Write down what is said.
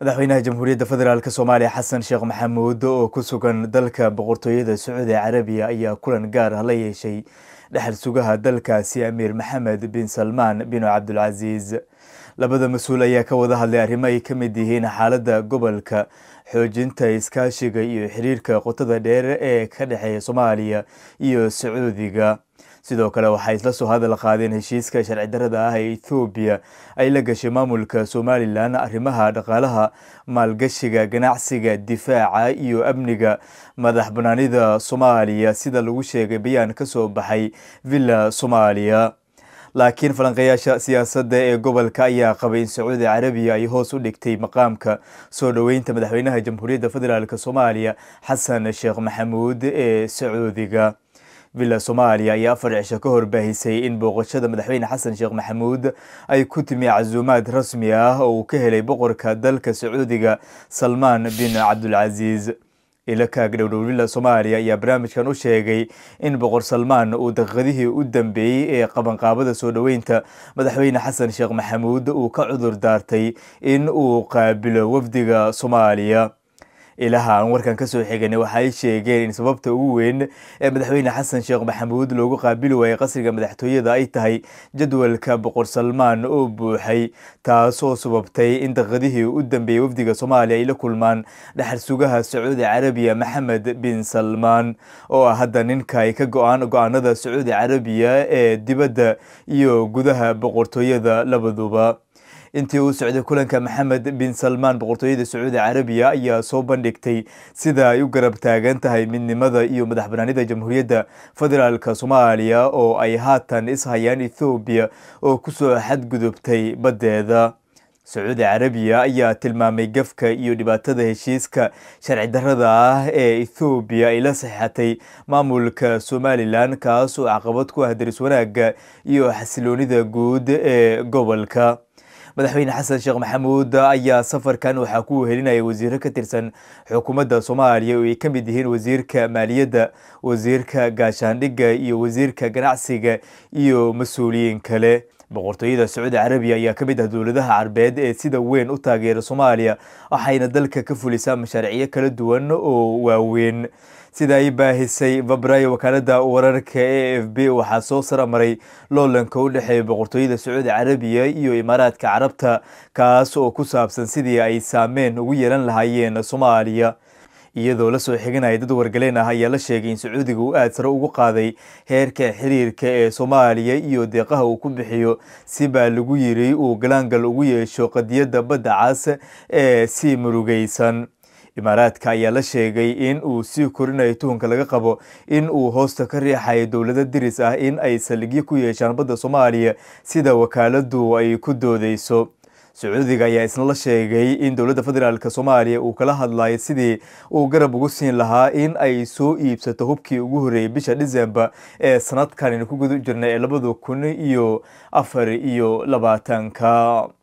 madaxweynaha jamhuuriyadda federaalk soomaaliya xasan sheekh maxamuud oo ku sugan dalka boqortooyada sacuudi carabiya ayaa kulan gaar ah la yeeshay dhexal sugaha dalkaasi amiir maxamed bin salmaan binu cabdulcasiis labada mas-uul ayaa ka wada hadlay arrimo ay ka mid yihiin xaaladda gobolka xoojinta iskaashiga iyo xiriirka qotada dheer ee ka dhexeeya soomaaliya iyo sacuudiga sidoo kale waxay isla soo hadal qaadeen heshiiska sharci darada ah ee ethoobiya ay la gashay maamulka somalilan arrimaha dhaqaalaha maalgashiga ganacsiga difaaca iyo amniga madax banaanida soomaaliya sida lagu sheegay bayaan kasoo baxay villa soomaaliya laakiin falanqeyaasha siyaasadda ee gobolka ayaa qabay in sacuudi carabiya ay hoos u dhigtay maqaamka soo dhoweynta madaxweynaha jamhuuriyadda federaalk soomaaliya xasan sheekh maxamuud ee sacuudiga villa soomaaliya ayaa afar cisho ka horbaahisay in booqashada madaxweyne xasan sheekh maxamuud ay ku timi casuumaad rasmi ah oo uu ka helay boqorka dalka sacuudiga salmaan bin cabdulcasiis ilakaag dhowdhow villa soomaaliya ayaa barnaamijkan u sheegay in boqor salmaan uu daqiiqadihii u dambeeyey ee qabanqaabada soo dhoweynta madaxweyne xasan sheekh maxamuud uu ka cudur daartay in uu qaabilo wafdiga soomaaliya ilaha aan warkan kasoo xigan waxaay sheegeen in sababta ugu weyn ee madaxweyne xasan sheekh maxamuud loogu qaabili waayey qasriga madaxtooyada ay tahay jadwalka boqor salmaan oo buuxay taasoo sababtay in daqadihii u dambeeyey wafdiga soomaaliya ay la kulmaan dhaxarsugaha sacuudi carabiya maxamed bin salmaan oo ah hadda ninka ay ka go-aan go-aanada sacuudi carabiya ee dibadda iyo gudaha boqortooyada labaduba intii uu socday kulanka maxamed bin salmaan boqortooyada sacuudi carabiya ayaa soo bandhigtay sida ay u garab taagan tahay midnimada iyo madax banaanida jamhuuriyadda federaalk soomaaliya oo ay haatan ishayaan ethoobiya oo kusoo xadgudubtay baddeeda sacuudi carabiya ayaa tilmaamay gafka iyo dhibaatada heshiiska sharci darada ah ee ethoobiya ay la saxatay maamulka somalilan kaas oo caqabad ku ah daris wanaagga iyo xasiloonida guud ee gobolka madaxweyne xasan sheekh maxamuud ayaa safarkan waxaa ku wehelinaya wasiiro ka tirsan xukuumadda soomaaliya oo ay ka mid yihiin wasiirka maaliyadda wasiirka gaashaandhigga iyo wasiirka ganacsiga iyo mas-uuliyiin kale boqortooyada sacuudi carabiya ayaa ka mid ah dowladaha carbeed ee sida weyn u taageera soomaaliya waxayna dalka ka fulisaa mashaariicyo kala duwan oo waaweyn sida ay baahisay fabraay wakaaladda wararka a f b waxaa soo saramaray loolanka u dhexeeya boqortooyada sacuudi carabiya iyo imaaraadka carabta kaas oo ku saabsan sidii ay saameyn ugu yeelan lahaayeen soomaaliya iyadoo lasoo xiganaya dad wargaleen ah ayaa la sheegay in sacuudiga uu aada sare ugu qaaday heerka xiriirka ee soomaaliya iyo deeqaha uu ku bixiyo si baa lagu yiri uu galaangal ugu yeesho qadiyadda badda cas ee si murugaysan imaaraadka ayaa la sheegay in uu sii korinayo tuhunka laga qabo in uu hoosta ka riixayo dowlado diris ah in ay saldhigyo ku yeeshaan badda soomaaliya sida wakaaladu ay ku doodeyso sacuudiga ayaa isna la sheegay in dowladda federaalk soomaaliya uu kala hadlayo sidii uu garab ugu siin lahaa in ay soo iibsato hubkii ugu horreeyey bisha december ee sanadkanaynu ku guda jirna ee labada kun iyo afar iyo labaatanka